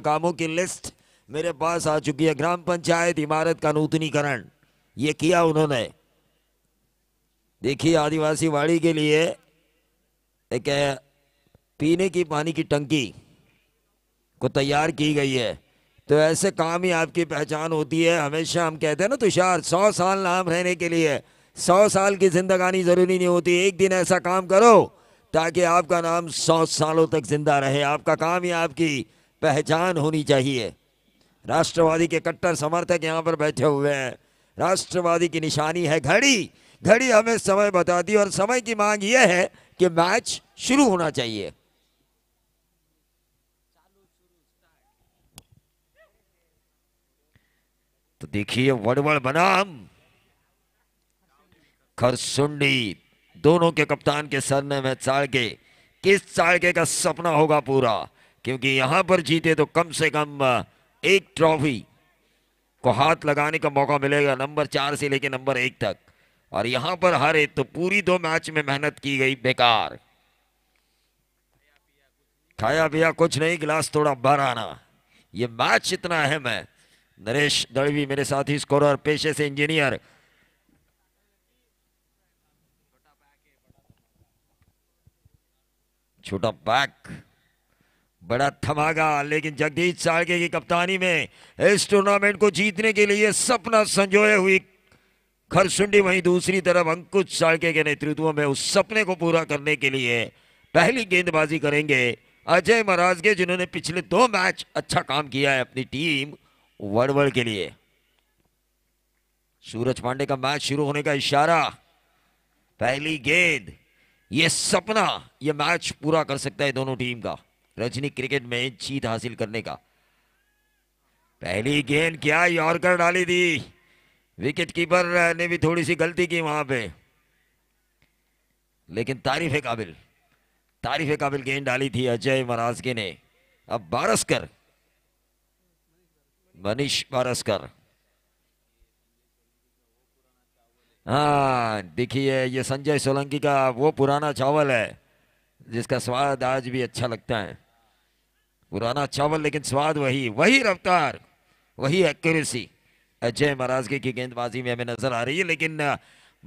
कामों की लिस्ट मेरे पास आ चुकी है ग्राम पंचायत इमारत का नूतनीकरण ये किया उन्होंने देखिए आदिवासी वाड़ी के लिए एक पीने की पानी की टंकी को तैयार की गई है तो ऐसे काम ही आपकी पहचान होती है हमेशा हम कहते हैं ना तुषार सौ साल नाम रहने के लिए सौ साल की जिंदगानी ज़रूरी नहीं होती एक दिन ऐसा काम करो ताकि आपका नाम सौ सालों तक जिंदा रहे आपका काम ही आपकी पहचान होनी चाहिए राष्ट्रवादी के कट्टर समर्थक यहाँ पर बैठे हुए हैं राष्ट्रवादी की निशानी है घड़ी घड़ी हमें समय बताती है और समय की मांग यह है कि मैच शुरू होना चाहिए तो देखिए वड़वड़ बनाम खरसुंडी दोनों के कप्तान के सर ने मैच के किस चाड़के का सपना होगा पूरा क्योंकि यहां पर जीते तो कम से कम एक ट्रॉफी को हाथ लगाने का मौका मिलेगा नंबर चार से लेकर नंबर एक तक और यहां पर हारे तो पूरी दो मैच में मेहनत की गई बेकार खाया पिया कुछ नहीं गिलास थोड़ा भर आना ये मैच इतना अहम है नरेश दड़वी मेरे साथ ही स्कोर पेशे से इंजीनियर छोटा बैक बड़ा थमागा लेकिन जगदीश साड़के की कप्तानी में इस टूर्नामेंट को जीतने के लिए सपना संजोए हुई खरसुंडी वहीं दूसरी तरफ अंकुश साड़के के नेतृत्व में उस सपने को पूरा करने के लिए पहली गेंदबाजी करेंगे अजय महाराजगे जिन्होंने पिछले दो मैच अच्छा काम किया है अपनी टीम वड़वड़ के लिए सूरज पांडे का मैच शुरू होने का इशारा पहली गेंद ये सपना ये मैच पूरा कर सकता है दोनों टीम का रजनी क्रिकेट में जीत हासिल करने का पहली गेंद क्या यॉर्कर डाली थी विकेट कीपर ने भी थोड़ी सी गलती की वहां पे लेकिन तारीफ काबिल तारीफ काबिल गेंद डाली थी अजय महाराजगे ने अब बारसकर मनीष बारसकर हाँ देखिए ये संजय सोलंकी का वो पुराना चावल है जिसका स्वाद आज भी अच्छा लगता है पुराना चावल लेकिन स्वाद वही वही रफ्तार वही एक्यूरेसी अजय महाराज की गेंदबाजी में हमें नजर आ रही है लेकिन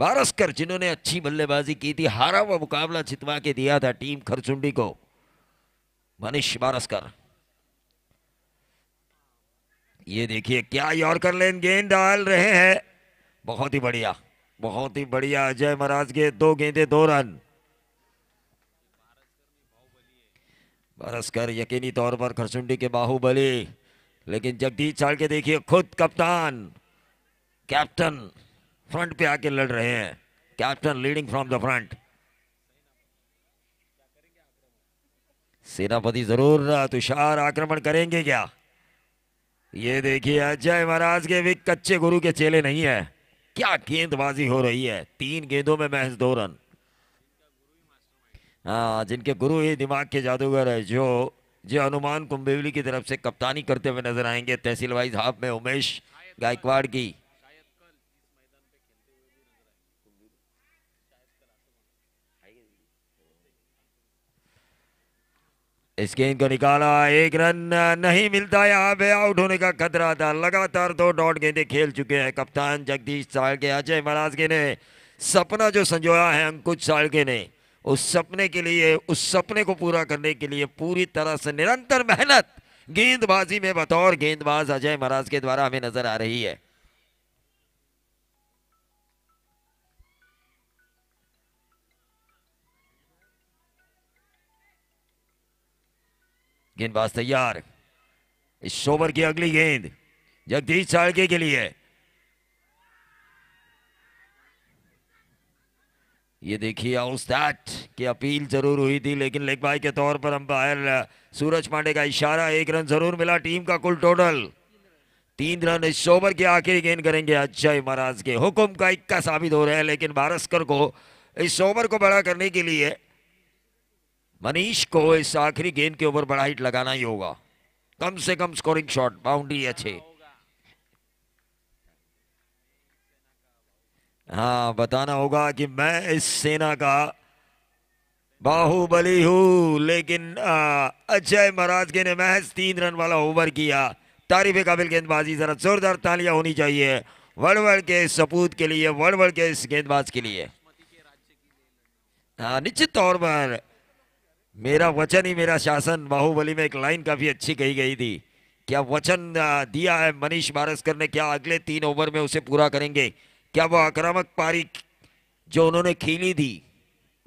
बारस्कर जिन्होंने अच्छी बल्लेबाजी की थी हारा हुआ मुकाबला जितवा के दिया था टीम खरचुंडी को मनीष बारस्कर ये देखिए क्या कर लेन गेंद डाल रहे हैं बहुत ही बढ़िया बहुत ही बढ़िया अजय महाराज के दो गेंदे दो रन परस्कर यकीनी तौर पर खरसुंडी के बाहुबली लेकिन जगदीश चाल के देखिए खुद कप्तान कैप्टन फ्रंट पे आके लड़ रहे हैं captain leading from the front सेनापति जरूर तुषार आक्रमण करेंगे क्या ये देखिए अजय महाराज के भी कच्चे गुरु के चेले नहीं है क्या गेंदबाजी हो रही है तीन गेंदों में महज दो रन हाँ जिनके गुरु ही दिमाग के जादूगर है जो जो हनुमान कुंभेवली की तरफ से कप्तानी करते हुए नजर आएंगे तहसील वाइज हाफ में उमेश गायकवाड़ की इस गेंद को निकाला एक रन नहीं मिलता यहाँ पे आउट होने का खतरा था लगातार दो डॉट गेंदे खेल चुके हैं कप्तान जगदीश साड़के अजय महाराज के ने सपना जो संजोया है अंकुश साड़के ने उस सपने के लिए उस सपने को पूरा करने के लिए पूरी तरह से निरंतर मेहनत गेंदबाजी में बतौर गेंदबाज अजय महाराज के द्वारा हमें नजर आ रही है गेंदबाज तैयार इस शोवर की अगली गेंद जगदीश चाड़के के लिए ये देखिए उस्ताद की अपील जरूर हुई थी लेकिन लेग भाई के तौर पर अंपायर सूरज पांडे का इशारा एक रन जरूर मिला टीम का कुल टोटल तीन रन इस ओवर के आखिरी गेंद करेंगे अजय महाराज के हुक्म का इक्का साबित हो रहा है लेकिन भारस्कर को इस ओवर को बड़ा करने के लिए मनीष को इस आखिरी गेंद के ऊपर बड़ा हिट लगाना ही होगा कम से कम स्कोरिंग शॉट बाउंड्री अच्छे हाँ बताना होगा कि मैं इस सेना का बाहुबली हूँ लेकिन अजय महाराज के ने महज तीन रन वाला ओवर किया तारीफ काबिल गेंदबाजी जरा जोरदार तालियां होनी चाहिए वड़वड़ के सपूत के लिए वड़वड़ के इस गेंदबाज के लिए हाँ निश्चित तौर पर मेरा वचन ही मेरा शासन बाहुबली में एक लाइन काफी अच्छी कही गई थी क्या वचन दिया है मनीष बारसकर ने क्या अगले तीन ओवर में उसे पूरा करेंगे क्या वो आक्रामक पारी जो उन्होंने खेली थी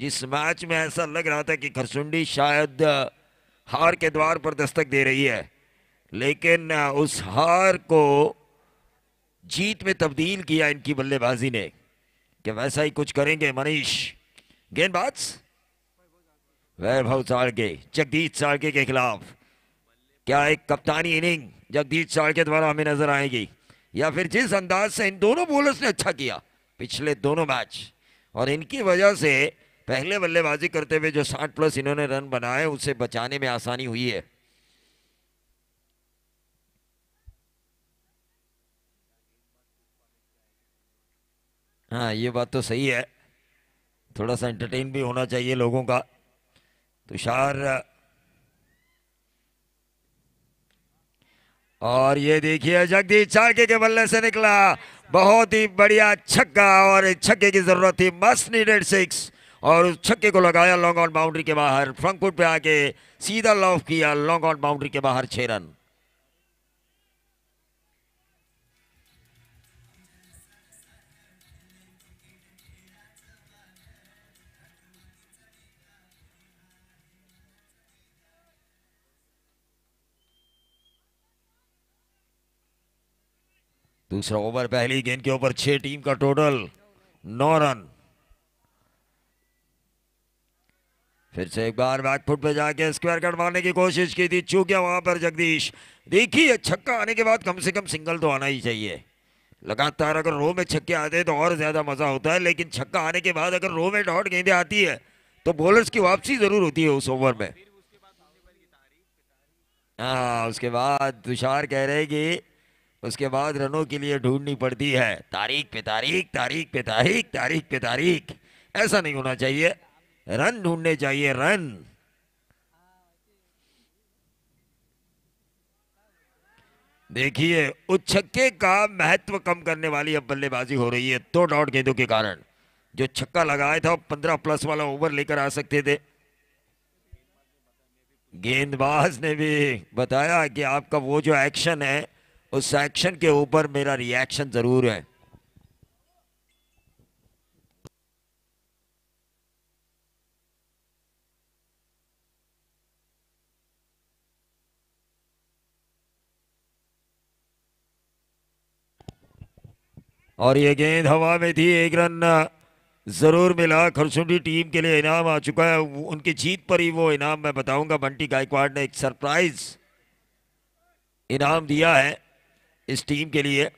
जिस मैच में ऐसा लग रहा था कि खरसुंडी शायद हार के द्वार पर दस्तक दे रही है लेकिन उस हार को जीत में तब्दील किया इनकी बल्लेबाजी ने कि वैसा ही कुछ करेंगे मनीष गेंदबाज वैभव साड़के जगदीश साड़के के खिलाफ क्या एक कप्तानी इनिंग जगदीश साड़के द्वारा हमें नजर आएगी या फिर जिस अंदाज से इन दोनों बोलर्स ने अच्छा किया पिछले दोनों मैच और इनकी वजह से पहले बल्लेबाजी करते हुए जो 60 प्लस इन्होंने रन बनाए उसे बचाने में आसानी हुई है हाँ ये बात तो सही है थोड़ा सा एंटरटेन भी होना चाहिए लोगों का तुषार और ये देखिए जगदीश चाके के बल्ले से निकला बहुत ही बढ़िया छक्का और छक्के की जरूरत थी मस्ट नीडेड सिक्स और उस छक्के को लगाया लॉन्ग ऑन बाउंड्री के बाहर फ्रंकफुट पे आके सीधा लॉफ किया लॉन्ग ऑन बाउंड्री के बाहर छह रन दूसरा ओवर पहली गेंद के ऊपर छह टीम का टोटल नौ रन फिर से एक बार बैकफुट पे जाके स्क्वायर कट मारने की कोशिश की थी चूक गया वहां पर जगदीश देखिए छक्का आने के बाद कम से कम सिंगल तो आना ही चाहिए लगातार अगर रो में छक्के आते हैं तो और ज्यादा मजा होता है लेकिन छक्का आने के बाद अगर रो में डॉट गेंदे आती है तो बॉलर्स की वापसी जरूर होती है उस ओवर में हाँ उसके बाद तुषार कह रहे कि उसके बाद रनों के लिए ढूंढनी पड़ती है तारीख पे तारीख तारीख पे तारीख तारीख पे तारीख ऐसा नहीं होना चाहिए रन ढूंढने चाहिए रन देखिए उच्छक्के का महत्व कम करने वाली अब बल्लेबाजी हो रही है दो डॉट गेंदों के कारण जो छक्का लगाया था पंद्रह प्लस वाला ओवर लेकर आ सकते थे गेंदबाज ने भी बताया कि आपका वो जो एक्शन है उस एक्शन के ऊपर मेरा रिएक्शन ज़रूर है और ये गेंद हवा में थी एक रन ज़रूर मिला खरसुंडी टीम के लिए इनाम आ चुका है उनकी जीत पर ही वो इनाम मैं बताऊंगा बंटी गायकवाड़ ने एक सरप्राइज इनाम दिया है इस टीम के लिए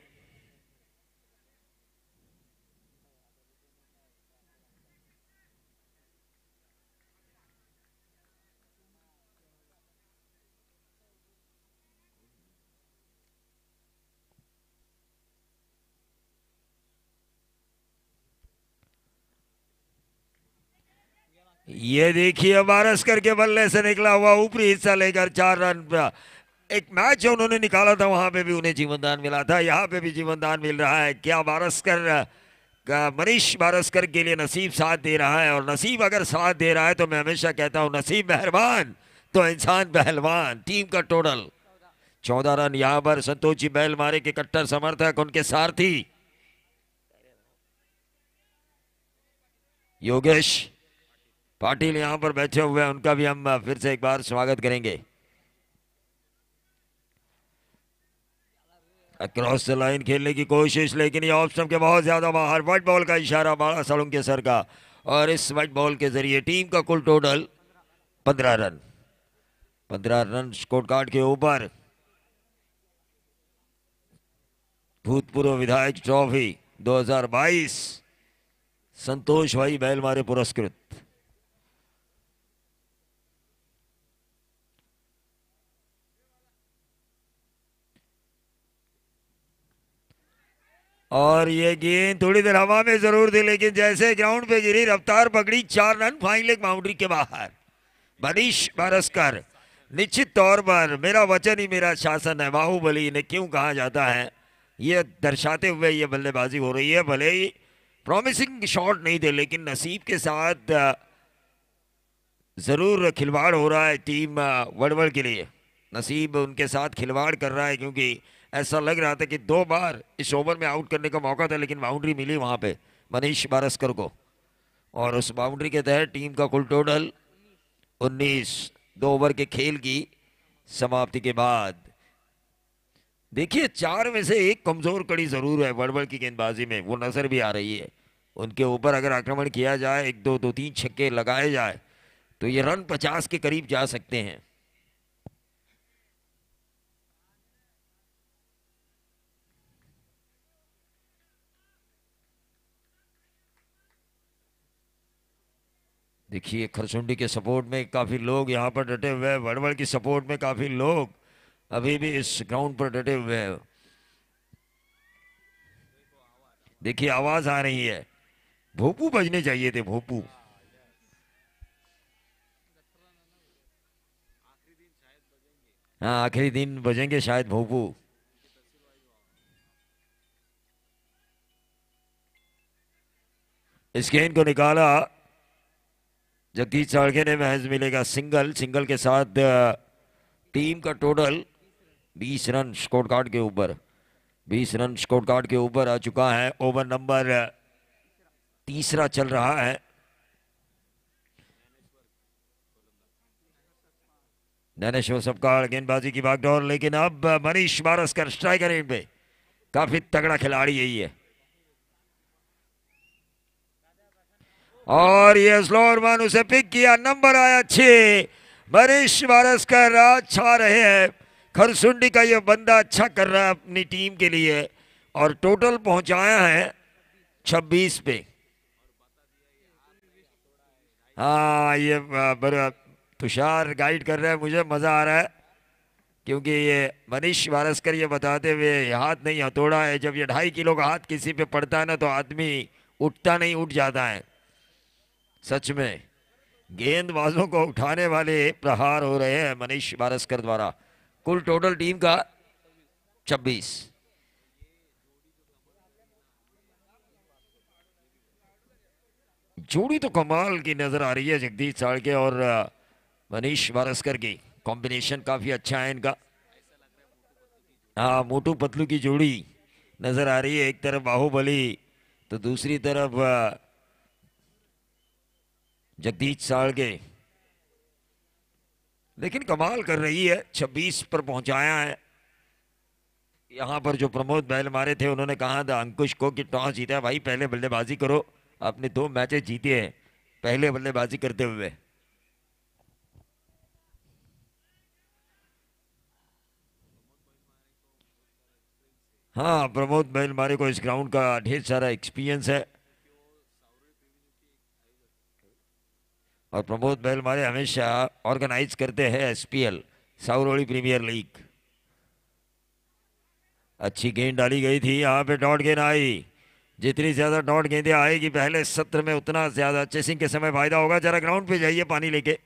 ये देखिए बारस करके बल्ले से निकला हुआ ऊपरी हिस्सा लेकर चार रन पर एक मैच जो उन्होंने निकाला था वहां पे भी उन्हें जीवन दान मिला था यहाँ पे भी जीवन दान मिल रहा है क्या बारस्कर मनीष बारस्कर के लिए नसीब साथ दे रहा है और नसीब अगर साथ दे रहा है तो मैं हमेशा कहता हूँ नसीब मेहरबान तो इंसान पहलवान टीम का टोटल चौदह रन यहां पर संतोष जी बैल मारे के कट्टर समर्थक उनके सारथी योगेश पाटिल यहां पर बैठे हुए हैं उनका भी हम फिर से एक बार स्वागत करेंगे अक्रॉस द लाइन खेलने की कोशिश लेकिन ये ऑप्शन के बहुत ज़्यादा बाहर वाइट बॉल का इशारा बड़ा सलूम के सर का और इस वाइट बॉल के ज़रिए टीम का कुल टोटल पंद्रह रन पंद्रह रन स्कोर कार्ड के ऊपर भूतपूर्व विधायक ट्रॉफी 2022 संतोष भाई बैल मारे पुरस्कृत और ये गेंद थोड़ी देर हवा में जरूर थी लेकिन जैसे ग्राउंड पे गिरी रफ्तार पकड़ी चार रन फाइनल बाउंड्री के बाहर मनीष बारस्कर निश्चित तौर पर मेरा वचन ही मेरा शासन है बाहुबली ने क्यों कहा जाता है ये दर्शाते हुए ये बल्लेबाजी हो रही है भले ही प्रॉमिसिंग शॉट नहीं थे लेकिन नसीब के साथ ज़रूर खिलवाड़ हो रहा है टीम वड़वड़ के लिए नसीब उनके साथ खिलवाड़ कर रहा है क्योंकि ऐसा लग रहा था कि दो बार इस ओवर में आउट करने का मौका था लेकिन बाउंड्री मिली वहाँ पे मनीष बारस्कर को और उस बाउंड्री के तहत टीम का कुल टोटल 19 दो ओवर के खेल की समाप्ति के बाद देखिए चार में से एक कमजोर कड़ी जरूर है बड़बड़ की गेंदबाजी में वो नजर भी आ रही है उनके ऊपर अगर आक्रमण किया जाए एक दो दो तीन छक्के लगाए जाए तो ये रन पचास के करीब जा सकते हैं देखिए खरसुंडी के सपोर्ट में काफ़ी लोग यहाँ पर डटे हुए हैं वड़वड़ की सपोर्ट में काफ़ी लोग अभी भी इस ग्राउंड पर डटे हुए हैं देखिए आवाज़ आ रही है भोपू बजने चाहिए थे भोपू हाँ आखिरी दिन बजेंगे शायद भोपू गेंद को निकाला जगदीश साड़गे ने महज मिलेगा सिंगल सिंगल के साथ टीम का टोटल 20 रन स्कोर कार्ड के ऊपर 20 रन स्कोर कार्ड के ऊपर आ चुका है ओवर नंबर तीसरा चल रहा है नैनेश सबकाल गेंदबाजी की बागडोर लेकिन अब मनीष बारस कर स्ट्राइकर एंड पे काफी तगड़ा खिलाड़ी यही है और ये स्लोर उसे पिक किया नंबर आया छः बरिश राज छा रहे हैं खरसुंडी का ये बंदा अच्छा कर रहा है अपनी टीम के लिए और टोटल पहुंचाया है 26 पे हाँ ये तुषार गाइड कर रहे हैं मुझे मज़ा आ रहा है क्योंकि ये मनीष वारसकर ये बताते हुए हाथ नहीं हथौड़ा है जब ये ढाई किलो का हाथ किसी पे पड़ता है ना तो आदमी उठता नहीं उठ जाता है सच में गेंदबाजों को उठाने वाले प्रहार हो रहे हैं मनीष बारस्कर द्वारा कुल टोटल टीम का 26 जोड़ी तो कमाल की नजर आ रही है जगदीश साड़के और मनीष बारस्कर की कॉम्बिनेशन काफी अच्छा है इनका हाँ मोटू पतलू की जोड़ी नजर आ रही है एक तरफ बाहुबली तो दूसरी तरफ जगदीश साड़गे लेकिन कमाल कर रही है 26 पर पहुंचाया है यहां पर जो प्रमोद बैल मारे थे उन्होंने कहा था अंकुश को कि टॉस जीता है भाई पहले बल्लेबाजी करो आपने दो मैचेस जीते हैं पहले बल्लेबाजी करते हुए हाँ प्रमोद बैल मारे को इस ग्राउंड का ढेर सारा एक्सपीरियंस है और प्रमोद बैल मारे हमेशा ऑर्गेनाइज करते हैं एसपीएल साउरोली प्रीमियर लीग अच्छी गेंद डाली गई थी यहाँ पे डॉट गेंद आई जितनी ज़्यादा डॉट गेंदें आएगी पहले सत्र में उतना ज़्यादा चेसिंग के समय फायदा होगा जरा ग्राउंड पे जाइए पानी लेके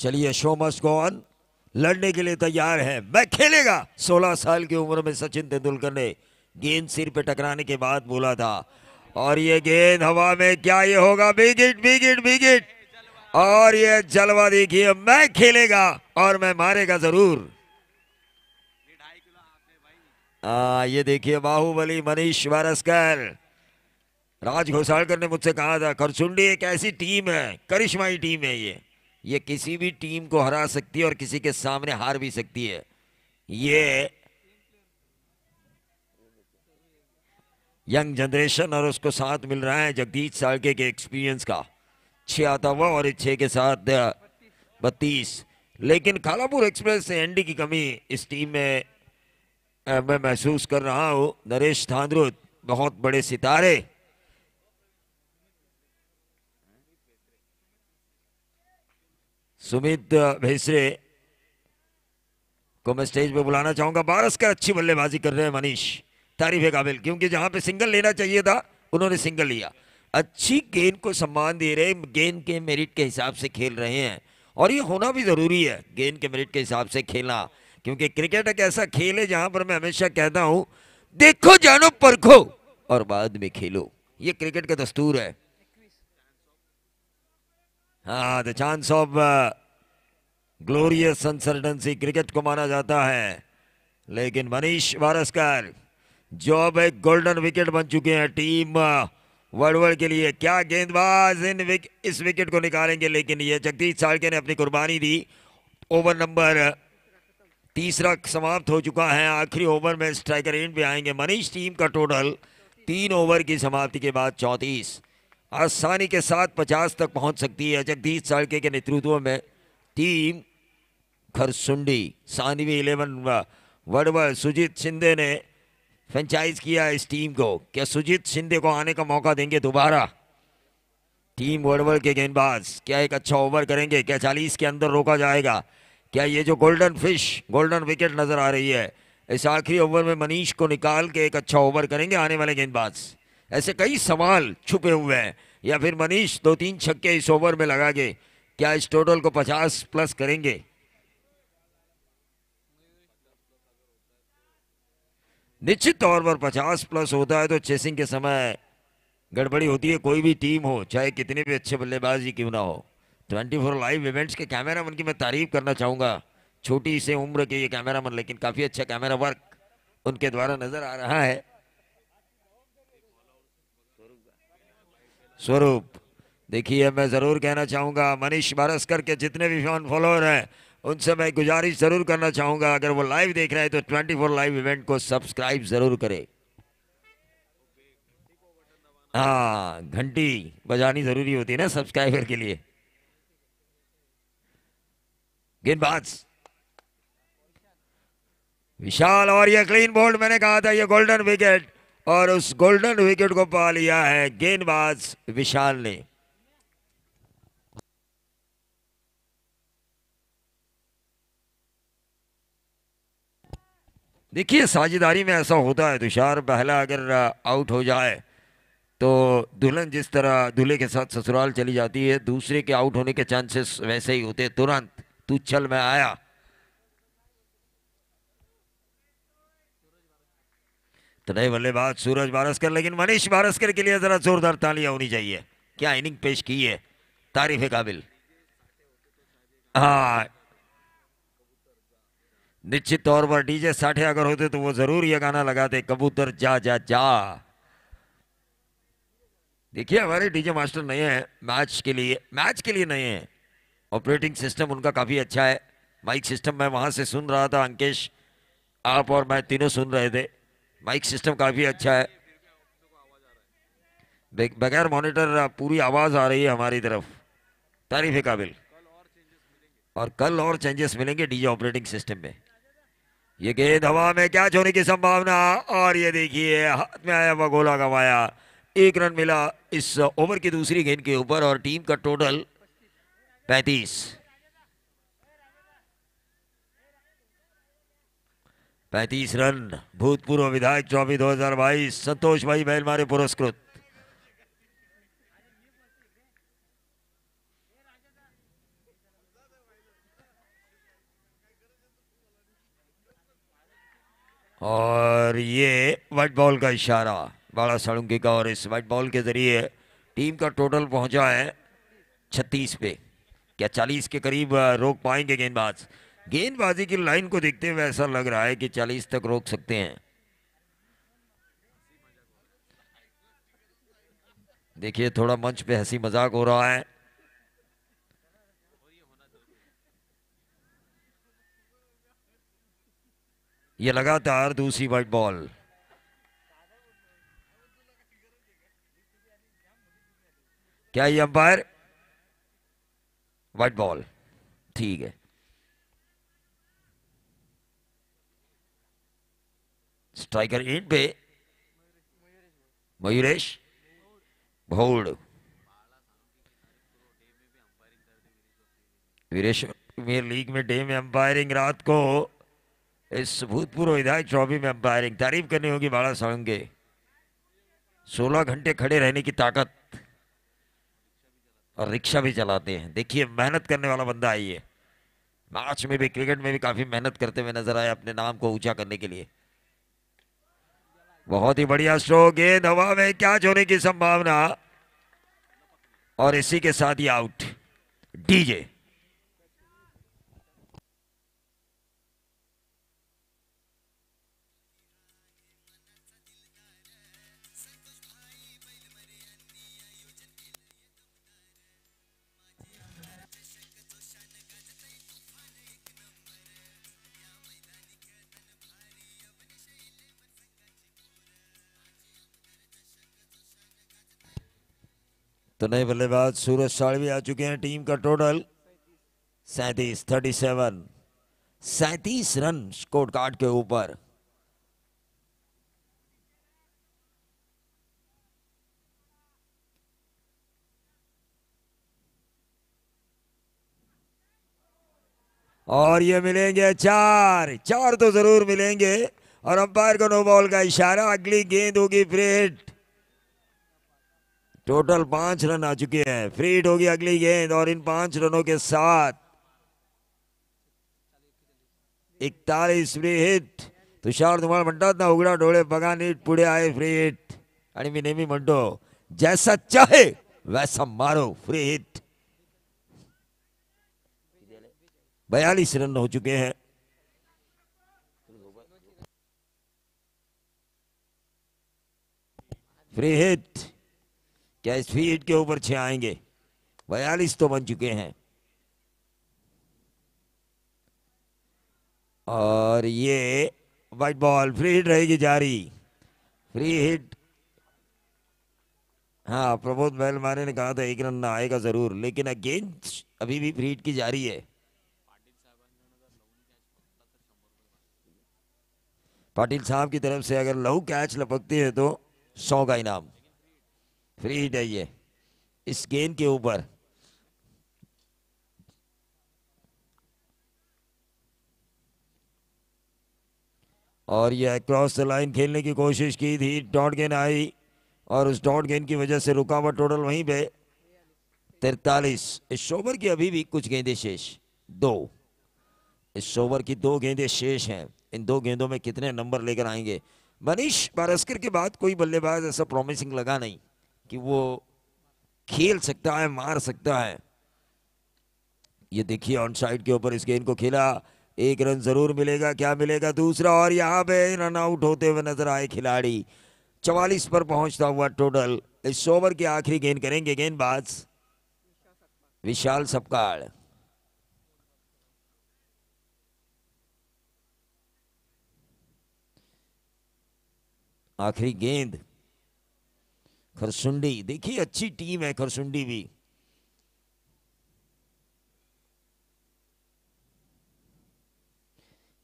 चलिए शोमस कौन लड़ने के लिए तैयार है मैं खेलेगा 16 साल की उम्र में सचिन तेंदुलकर ने गेंद सिर पे टकराने के बाद बोला था और ये गेंद हवा में क्या ये होगा बिगिट बिगिट बिगिट और ये जलवा देखिए मैं खेलेगा और मैं मारेगा जरूर आ, हाँ, ये देखिए बाहुबली मनीष वारस्कर राज घोषालकर ने मुझसे कहा था करचुंडी एक ऐसी टीम है करिश्माई टीम है ये ये किसी भी टीम को हरा सकती है और किसी के सामने हार भी सकती है ये यंग जनरेशन और उसको साथ मिल रहा है जगदीश सालके के एक्सपीरियंस का छे आता हुआ और छे के साथ बत्तीस लेकिन खालापुर एक्सप्रेस से एनडी की कमी इस टीम में मैं महसूस कर रहा हूँ नरेश थांद्रुत बहुत बड़े सितारे सुमित भेसरे को मैं स्टेज पे बुलाना चाहूंगा बारस का अच्छी बल्लेबाजी कर रहे हैं मनीष तारीफ है काबिल क्योंकि जहां पे सिंगल लेना चाहिए था उन्होंने सिंगल लिया अच्छी गेंद को सम्मान दे रहे गेंद के मेरिट के हिसाब से खेल रहे हैं और ये होना भी ज़रूरी है गेंद के मेरिट के हिसाब से खेलना क्योंकि क्रिकेट एक ऐसा खेल है जहां पर मैं हमेशा कहता हूं देखो जानो परखो और बाद में खेलो ये क्रिकेट का दस्तूर है हाँ the chance of glorious uncertainty cricket को माना जाता है लेकिन मनीष वारसकर जो अब एक गोल्डन विकेट बन चुके हैं टीम वर्ल्ड uh, के लिए क्या गेंदबाज इन विक, इस विकेट को निकालेंगे लेकिन ये जगदीश साड़के ने अपनी कुर्बानी दी ओवर नंबर uh, तीसरा समाप्त हो चुका है आखिरी ओवर में स्ट्राइकर एंड पे आएंगे मनीष टीम का टोटल तीन ओवर की समाप्ति के बाद चौंतीस आसानी के साथ पचास तक पहुंच सकती है जगदीश साड़के के नेतृत्व में टीम खरसुंडी सानवी इलेवन वडवर सुजीत शिंदे ने फ्रेंचाइज किया इस टीम को क्या सुजीत शिंदे को आने का मौका देंगे दोबारा टीम वडवर के गेंदबाज क्या एक अच्छा ओवर करेंगे क्या चालीस के अंदर रोका जाएगा क्या ये जो गोल्डन फिश गोल्डन विकेट नजर आ रही है इस आखिरी ओवर में मनीष को निकाल के एक अच्छा ओवर करेंगे आने वाले गेंदबाज ऐसे कई सवाल छुपे हुए हैं या फिर मनीष दो तीन छक्के इस ओवर में लगा के क्या इस टोटल को 50 प्लस करेंगे निश्चित तौर पर 50 प्लस होता है तो चेसिंग के समय गड़बड़ी होती है कोई भी टीम हो चाहे कितने भी अच्छे बल्लेबाजी क्यों ना हो 24 लाइव इवेंट्स के कैमरामैन की मैं तारीफ करना चाहूंगा छोटी से उम्र के ये कैमरामैन लेकिन काफ़ी अच्छा कैमरा वर्क उनके द्वारा नज़र आ रहा है स्वरूप देखिए मैं ज़रूर कहना चाहूँगा मनीष बारस्कर के जितने भी फैन फॉलोअर हैं उनसे मैं गुजारिश ज़रूर करना चाहूँगा अगर वो लाइव देख रहे हैं तो 24 लाइव इवेंट को सब्सक्राइब ज़रूर करें हाँ घंटी बजानी ज़रूरी होती है ना सब्सक्राइबर के लिए गेंदबाज विशाल और ये क्लीन बोल्ड मैंने कहा था ये गोल्डन विकेट और उस गोल्डन विकेट को पा लिया है गेंदबाज विशाल ने देखिए साझेदारी में ऐसा होता है तुषार पहला अगर आउट हो जाए तो दुल्हन जिस तरह दूल्हे के साथ ससुराल चली जाती है दूसरे के आउट होने के चांसेस वैसे ही होते तुरंत तू चल मैं आया तो नहीं बल्लेबाज सूरज बारसकर लेकिन मनीष बारसकर के लिए जरा जोरदार तालियां होनी चाहिए क्या इनिंग पेश की है तारीफ काबिल हाँ निश्चित तौर पर डीजे साठे अगर होते तो वो जरूर ये गाना लगाते कबूतर जा जा जा देखिए हमारे डीजे मास्टर नए हैं मैच के लिए मैच के लिए नए हैं ऑपरेटिंग सिस्टम उनका काफ़ी अच्छा है माइक सिस्टम मैं वहां से सुन रहा था अंकेश आप और मैं तीनों सुन रहे थे माइक सिस्टम काफ़ी अच्छा है बगैर मॉनिटर पूरी आवाज़ आ रही है हमारी तरफ तारीफ काबिल और कल और चेंजेस मिलेंगे डीजे ऑपरेटिंग सिस्टम में ये गेंद हवा में कैच होने की संभावना और ये देखिए हाथ में आया हुआ गोला गंवाया एक रन मिला इस ओवर की दूसरी गेंद के ऊपर और टीम का टोटल पैंतीस पैंतीस रन भूतपूर्व विधायक ट्रॉफी बाईस संतोष भाई बैलमारे पुरस्कृत और ये वाइट बॉल का इशारा बाड़ा साड़ुंगी का और इस वाइट बॉल के जरिए टीम का टोटल पहुंचा है 36 पे क्या 40 के करीब रोक पाएंगे गेंदबाज गेंदबाजी की लाइन को देखते हुए ऐसा लग रहा है कि चालीस तक रोक सकते हैं देखिए थोड़ा मंच पे हंसी मजाक हो रहा है ये लगातार दूसरी वाइट बॉल क्या ये अंपायर वाइट बॉल ठीक है स्ट्राइकर इन पे मयूरेश भौड़ वीरेश प्रीमियर लीग में डे में अंपायरिंग रात को इस भूतपूर्व विधायक ट्रॉफी में अंपायरिंग तारीफ करनी होगी बाला साहब के सोलह घंटे खड़े रहने की ताकत और रिक्शा भी चलाते हैं देखिए मेहनत करने वाला बंदा आई है मैच में भी क्रिकेट में भी काफ़ी मेहनत करते हुए नजर आए अपने नाम को ऊंचा करने के लिए बहुत ही बढ़िया स्ट्रोक गेंद हवा में कैच होने की संभावना और इसी के साथ ही आउट डीजे तो नए बल्लेबाज सूरज साड़वी आ चुके हैं टीम का टोटल सैतीस थर्टी सेवन सैतीस रन स्कोर कार्ड के ऊपर और ये मिलेंगे चार चार तो जरूर मिलेंगे और अंपायर को नो बॉल का इशारा अगली गेंद होगी फ्रेट टोटल पांच रन आ चुके हैं हिट होगी अगली गेंद और इन पांच रनों के साथ इकतालीस फ्री हिट तुषार तुम्हारा मंडा ना उगड़ा डोले बगा नीट पुढे आए फ्री हिट मैं नेमी मंडो जैसा चाहे वैसा मारो फ्री हिट बयालीस रन हो चुके हैं फ्री हिट क्या इस फीट के ऊपर छे आएंगे बयालीस तो बन चुके हैं और ये वाइट बॉल फ्री हिट रहेगी जारी फ्री हिट हाँ प्रमोद बैल मारे ने कहा था एक रन ना आएगा जरूर लेकिन अगेन अभी भी फ्री हिट की जारी है पाटिल साहब की तरफ से अगर लव कैच लपकती है तो सौ का इनाम फ्री हिट है ये इस गेंद के ऊपर और यह क्रॉस द लाइन खेलने की कोशिश की थी डॉट गेंद आई और उस डॉट गेंद की वजह से रुकावट टोटल वहीं पे तिरतालीस इस ओवर की अभी भी कुछ गेंदे शेष दो इस ओवर की दो गेंदे शेष हैं इन दो गेंदों में कितने नंबर लेकर आएंगे मनीष पारस्कर के बाद कोई बल्लेबाज ऐसा प्रॉमिसिंग लगा नहीं कि वो खेल सकता है मार सकता है ये देखिए ऑन साइड के ऊपर इस गेंद को खेला एक रन जरूर मिलेगा क्या मिलेगा दूसरा और यहां पे रन आउट होते हुए नजर आए खिलाड़ी चवालीस पर पहुंचता हुआ टोटल इस ओवर की आखिरी गेंद करेंगे गेंदबाज विशाल सपकाड़ आखिरी गेंद खरसुंडी देखिए अच्छी टीम है खरसुंडी भी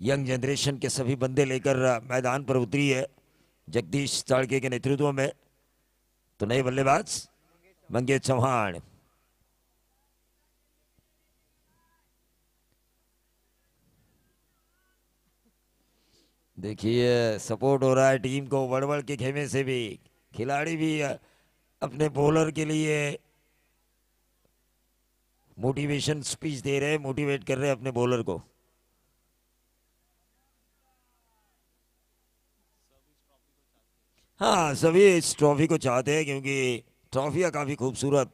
यंग जनरेशन के सभी बंदे लेकर मैदान पर उतरी है जगदीश ताड़के के नेतृत्व में तो नए बल्लेबाज मंगेश चौहान देखिए सपोर्ट हो रहा है टीम को बड़बड़ के खेमे से भी खिलाड़ी भी अपने बॉलर के लिए मोटिवेशन स्पीच दे रहे हैं मोटिवेट कर रहे हैं अपने बॉलर को हाँ सभी इस ट्रॉफी को चाहते हैं क्योंकि ट्रॉफियाँ काफ़ी खूबसूरत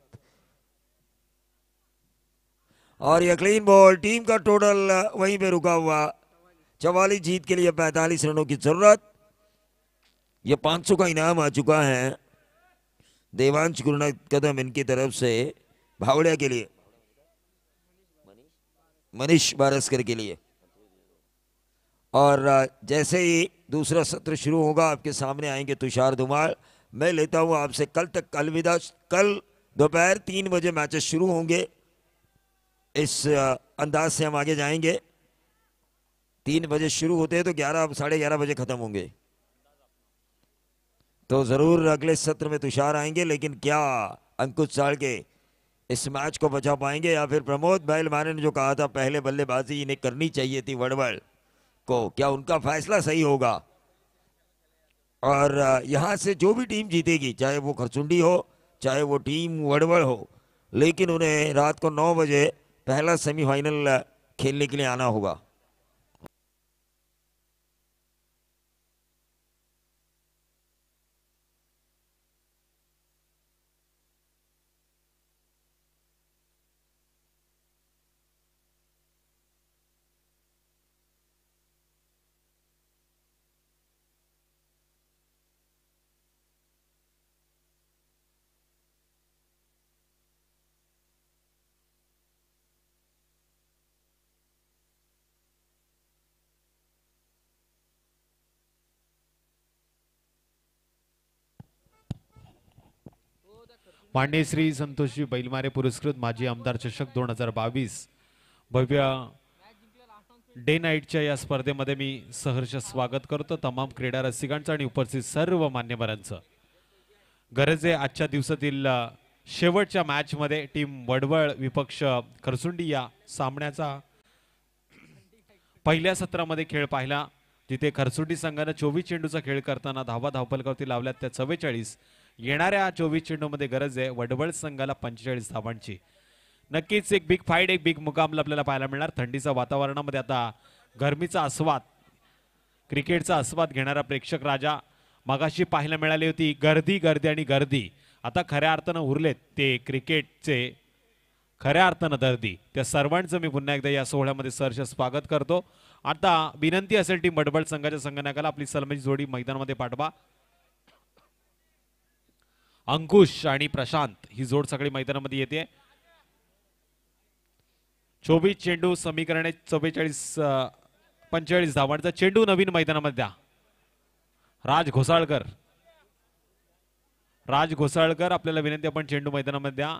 और यह क्लीन बॉल टीम का टोटल वहीं पे रुका हुआ चवालीस जीत के लिए 45 रनों की ज़रूरत ये 500 का इनाम आ चुका है देवांश गुरुनाथ कदम इनकी तरफ से भावड़िया के लिए मनीष बारसकर के लिए और जैसे ही दूसरा सत्र शुरू होगा आपके सामने आएंगे तुषार धुमाल मैं लेता हूँ आपसे कल तक अलविदा कल दोपहर तीन बजे मैचेस शुरू होंगे इस अंदाज से हम आगे जाएंगे तीन बजे शुरू होते हैं तो ग्यारह साढ़े ग्यारह बजे ख़त्म होंगे तो ज़रूर अगले सत्र में तुषार आएंगे लेकिन क्या अंकुश साल के इस मैच को बचा पाएंगे या फिर प्रमोद भाई माने ने जो कहा था पहले बल्लेबाजी इन्हें करनी चाहिए थी वड़वल को क्या उनका फैसला सही होगा और यहाँ से जो भी टीम जीतेगी चाहे वो खरचुंडी हो चाहे वो टीम वड़वड़ हो लेकिन उन्हें रात को नौ बजे पहला सेमीफाइनल खेलने के लिए आना होगा मान्य श्री संतोषजी बैलमारे पुरस्कृत माजी आमदार चषक दोन हजार बावीस भव्य डे नाईटच्या या स्पर्धेमध्ये मी सहर्ष स्वागत करतो तमाम क्रीडा रसिकांचं आणि उपस्थित सर्व मान्यवरांचं गरज आहे आजच्या दिवसातील शेवटच्या मॅचमध्ये टीम वडवळ विपक्ष खरसुंडी या सामन्याचा पहिल्या सत्रामध्ये खेळ पाहिला जिथे खरसुंडी संघानं चोवीस चेंडूचा खेळ करताना धावा करती लावल्यात त्या चव्वेचाळीस येणाऱ्या चोवीस चेंडूमध्ये गरज आहे वडवळ संघाला पंचेचाळीस धावांची नक्कीच एक बिग फाईट एक बिग मुकामला आपल्याला पाहायला मिळणार थंडीच्या वातावरणामध्ये आता गरमीचा आस्वाद क्रिकेटचा आस्वाद घेणारा प्रेक्षक राजा मगाशी पाहायला मिळाली होती गर्दी गर्दी आणि गर्दी आता खऱ्या अर्थानं उरलेत ते क्रिकेटचे खऱ्या अर्थानं दर्दी त्या सर्वांचं मी पुन्हा एकदा या सोहळ्यामध्ये सरस स्वागत करतो आता विनंती असेल टीम बडबड संघाच्या संगणकाला आपली सलमीची जोडी मैदानामध्ये पाठवा अंकुश आणि प्रशांत ही जोड सगळी मैदानामध्ये येते चोवीस चेंडू समीकरणे चव्वेचाळीस पंचेचाळीस धावांचा चेंडू नवीन मैदानामध्ये द्या राज घोसाळकर राज घोसाळकर आपल्याला विनंती आपण चेंडू मैदानामध्ये द्या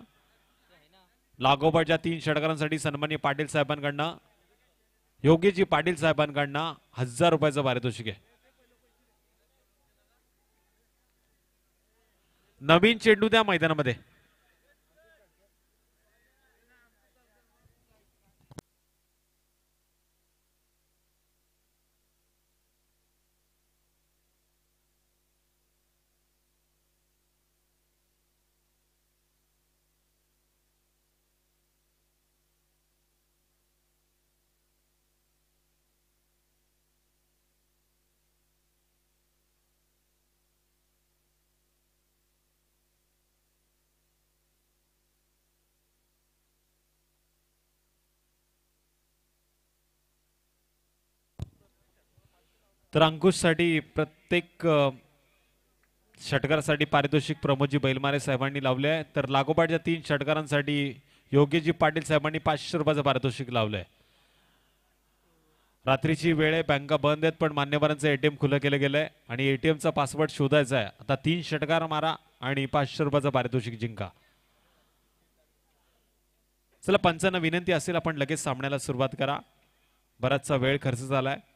लागोपाठच्या तीन षटकारांसाठी सन्मान्य पाटील साहेबांकडनं योगीजी पाटील साहेबांकडनं हजार रुपयाचं पारितोषिक आहे नवीन चेंडू द्या मैदानामध्ये तर अंकुशसाठी प्रत्येक षटकारासाठी पारितोषिक प्रमोदजी बैलमारे साहेबांनी लावले आहे तर लागोपाठच्या तीन षटकारांसाठी योगेशजी पाटील साहेबांनी पाचशे रुपयाचं पारितोषिक लावलं आहे रात्रीची वेळ आहे बँका बंद आहेत पण मान्यवरांचं एटीएम खुलं केलं गेलं आहे आणि एटीएमचा पासवर्ड शोधायचा आहे आता तीन षटकार मारा आणि पाचशे रुपयाचं पारितोषिक जिंका चला पंचांना विनंती असेल आपण लगेच सामन्याला सुरुवात करा बराचसा वेळ खर्च झाला आहे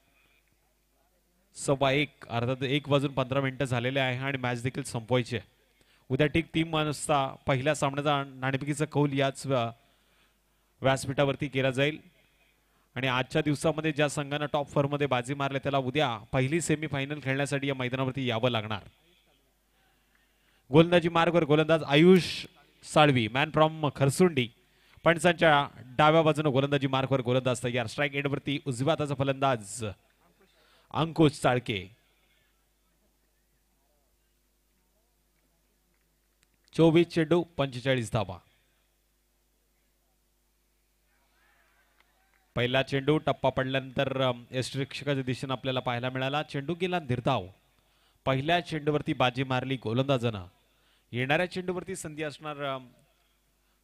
सव्वा एक अर्थात एक वाजून पंधरा मिनिटं झालेले आहे आणि मॅच देखील संपवायची आहे उद्या ठीक तीन वाजता पहिल्या सामन्याचा नाणेपिकीचा कौल याच व्यासपीठावरती केला जाईल आणि आजच्या दिवसामध्ये ज्या संघानं टॉप फोरमध्ये बाजी मारले त्याला उद्या पहिली सेमीफायनल खेळण्यासाठी या मैदानावरती यावं लागणार गोलंदाजी मार्गवर गोलंदाज आयुष साळवी मॅन फ्रॉम खरसुंडी पणसांच्या डाव्या बाजूने गोलंदाजी मार्गवर गोलंदाज तयार स्ट्राईक एडवरती उजव्या हाताचा फलंदाज अंकुश चाळके चोवीस चेंडू पंचेचाळीस धावा पहिला चेंडू टप्पा पडल्यानंतर यष्टीरक्षकाच्या दिशेनं आपल्याला पाहायला मिळाला चेंडू गेला निर्धाव पहिल्या चेंडूवरती बाजी मारली गोलंदाजानं येणाऱ्या चेंडूवरती संधी असणार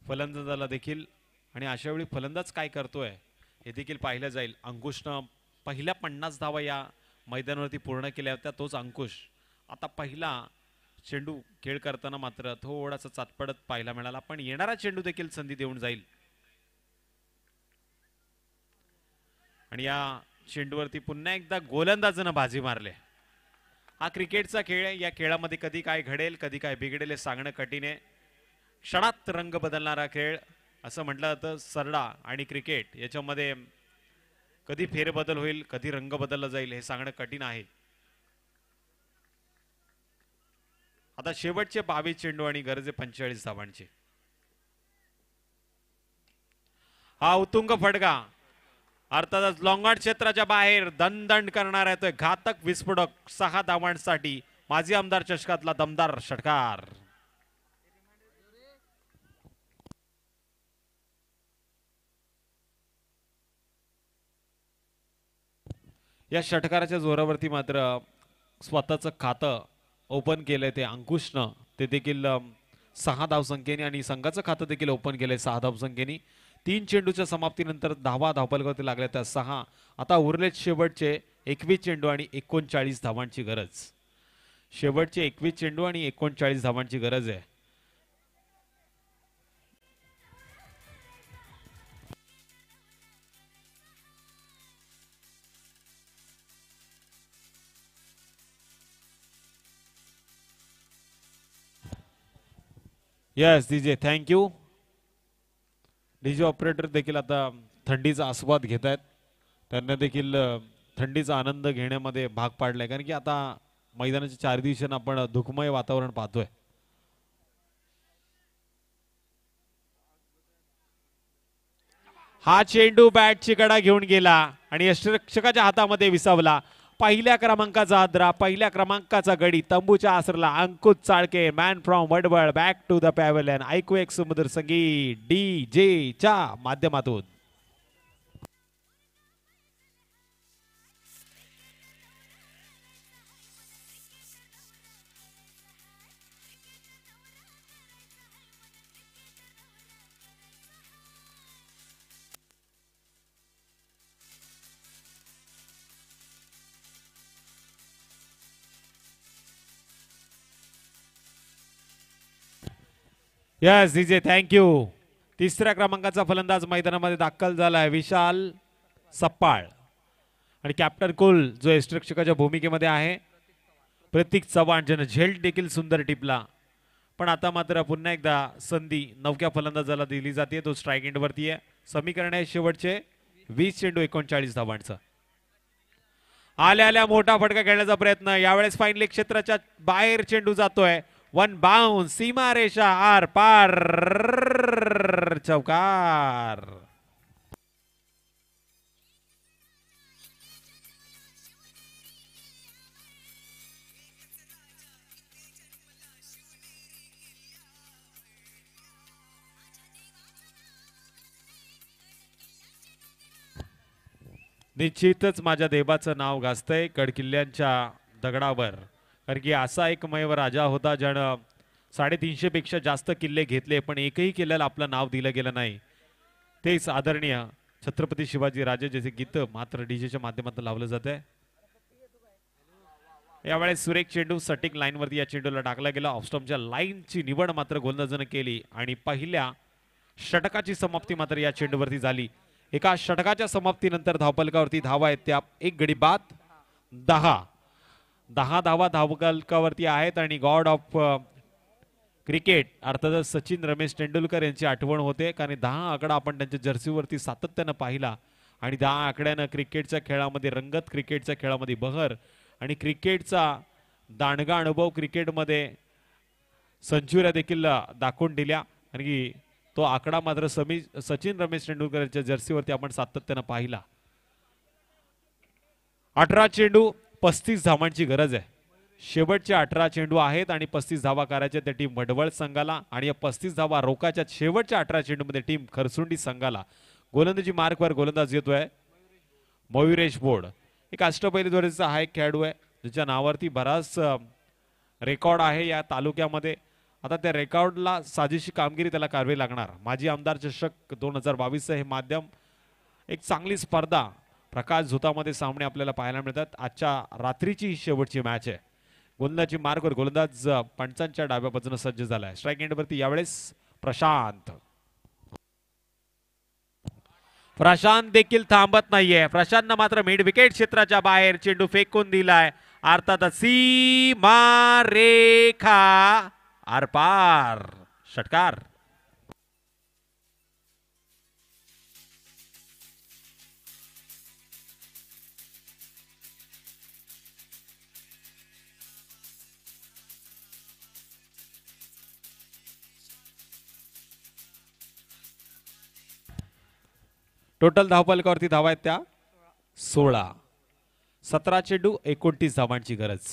फलंदाजाला देखील आणि अशा वेळी फलंदाज काय करतोय हे देखील पाहिलं जाईल अंकुशनं पहिल्या पन्नास धावा या मैदानावरती पूर्ण केल्या होत्या तोच अंकुश आता पहिला चेंडू खेळ करताना मात्र थोडासा चातपडत पाहायला मिळाला पण येणारा चेंडू देखील संधी देऊन जाईल आणि या चेंडूवरती पुन्हा एकदा गोलंदाजानं बाजी मारले हा क्रिकेटचा खेळ आहे या खेळामध्ये कधी काय घडेल कधी काय बिघडेल हे सांगणं कठीण आहे क्षणात रंग बदलणारा खेळ असं म्हटलं जातं सरडा आणि क्रिकेट याच्यामध्ये कधी फेरबदल होईल कधी रंग बदलला जाईल हे सांगणं कठीण आहे आता शेवटचे बावीस चेंडू आणि गरजे पंचेचाळीस धावांचे हा उतुंग फडगा अर्थातच लोंगाड क्षेत्राच्या बाहेर दणदंड करणार आहे तो घातक विस्फोटक सहा धावांसाठी माजी आमदार चषकातला दमदार षटकार या षटकाराच्या जोरावरती मात्र स्वतःचं खातं ओपन केलंय ते अंकुशनं ते देखील सहा धावसंख्येने आणि संघाचं खातं देखील ओपन केलंय सहा धावसंख्येने तीन चेंडूच्या समाप्तीनंतर धावा धावपलगावती लागल्या त्या सहा आता उरलेत शेवटचे एकवीस चेंडू आणि एकोणचाळीस धावांची गरज शेवटचे एकवीस चेंडू आणि एकोणचाळीस धावांची गरज आहे yes DJ you DJ operator देखील आता थंडीचा आस्वाद घेत आहेत त्यांना देखील थंडीचा आनंद घेण्यामध्ये भाग पाडलाय कारण की आता मैदानाच्या चार दिवसांना आपण दुःखमय वातावरण पाहतोय हा चेंडू बॅटची कडा घेऊन गेला आणि यष्टरक्षकाच्या हातामध्ये विसावला पहिल्या क्रमांकाचा आद्रा पहिल्या क्रमांकाचा गडी तंबूच्या आसरला Ankush Chalke man from Vadval back to the pavilion ऐकू एक समुद्र संगीत डी च्या माध्यमातून यस डीजे थँक्यू तिसऱ्या क्रमांकाचा फलंदाज मैदानामध्ये दाखल झालाय विशाल सप्पाळ आणि कॅप्टन कुल जो यष्टरक्षकाच्या भूमिकेमध्ये आहे प्रतीक चव्हाण जन झेल देखील सुंदर टिपला पण आता मात्र पुन्हा एकदा संधी नवक्या फलंदाजाला दिली जाते तो स्ट्राईक एंडवरती आहे समीकरण आहे शेवटचे वीस चेंडू एकोणचाळीस धावांचं आल्या आल्या मोठा फटका खेळण्याचा प्रयत्न यावेळेस फायनली क्षेत्राच्या बाहेर चेंडू जातोय वन सीमा सीमारेषा आर पार चौकार निश्चितच माझ्या देवाचं नाव गाजतंय गडकिल्ल्यांच्या दगडावर कारण की असा एक राजा होता ज्यानं साडेतीनशे पेक्षा जास्त किल्ले घेतले पण एकही किल्ल्याला आपलं नाव दिलं गेलं नाही तेच आदरणीय छत्रपती शिवाजी राजे ज्याचे गीत मात्र डीजेच्या माध्यमातून लावलं जात आहे यावेळेस सुरेख चेंडू सटिक लाईनवरती या चेंडूला टाकला गेला ऑफस्टॉमच्या लाईनची निवड मात्र गोलंदाजानं केली आणि पहिल्या षटकाची समाप्ती मात्र या चेंडूवरती झाली एका षटकाच्या समाप्तीनंतर धावपलकावरती धावा आहेत त्या एक गडी बाद दहा दहा धावा धावकावरती आहेत आणि गॉड ऑफ क्रिकेट अर्थातच सचिन रमेश तेंडुलकर यांची आठवण होते कारण दहा आकडा आपण त्यांच्या जर्सीवरती सातत्यानं पाहिला आणि दहा आकड्यानं क्रिकेटच्या खेळामध्ये रंगत क्रिकेटच्या खेळामध्ये बहर आणि क्रिकेटचा दांडगा अनुभव क्रिकेटमध्ये सेंचुऱ्या देखील दाखवून दिल्या आणि तो आकडा मात्र समी सचिन रमेश तेंडुलकर यांच्या जर्सीवरती आपण सातत्यानं पाहिला अठरा चेंडू पस्तीस धावांची गरज आहे शेवटचे अठरा चेंडू आहेत आणि पस्तीस धावा करायच्या त्या टीम वडवळ संघाला आणि या पस्तीस धावा रोकाच्या शेवटच्या अठरा चेंडूमध्ये टीम खरसुंडी संघाला गोलंदाजी मार्कवर गोलंदाज येतोय मयुरेश बोर्ड एक अष्टपैली द्वारेचा हा एक खेळाडू आहे ज्याच्या नावावरती बराच रेकॉर्ड आहे या तालुक्यामध्ये आता त्या रेकॉर्डला साजेशी कामगिरी त्याला करावी लागणार माजी आमदार चषक दोन हजार बावीसचं हे माध्यम एक चांगली स्पर्धा प्रकाश झोतामध्ये सामने आपल्याला पाहायला मिळतात आजच्या रात्रीची शेवटची मॅच आहे गोलंदाजी मार्गवर गोलंदाज पंचांच्या डाव्या सज्ज झाला आहे स्ट्राईक एंडवरती यावेळेस प्रशांत प्रशांत देखील थांबत नाहीये प्रशांतनं मात्र मिड विकेट क्षेत्राच्या बाहेर चेंडू फेकून दिलाय अर्थात सीमा रेखा आरपार षटकार टोटल धावपालकावरती धावा आहेत त्या सोळा सतरा चेंडू एकोणतीस धावांची गरज